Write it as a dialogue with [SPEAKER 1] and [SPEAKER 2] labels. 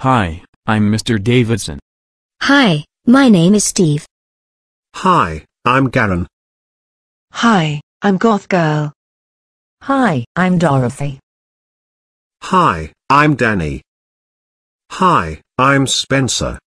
[SPEAKER 1] Hi, I'm Mr. Davidson. Hi, my name is Steve. Hi,
[SPEAKER 2] I'm Garen.
[SPEAKER 3] Hi, I'm Goth Girl. Hi, I'm
[SPEAKER 1] Dorothy. Hi, I'm Danny. Hi, I'm Spencer.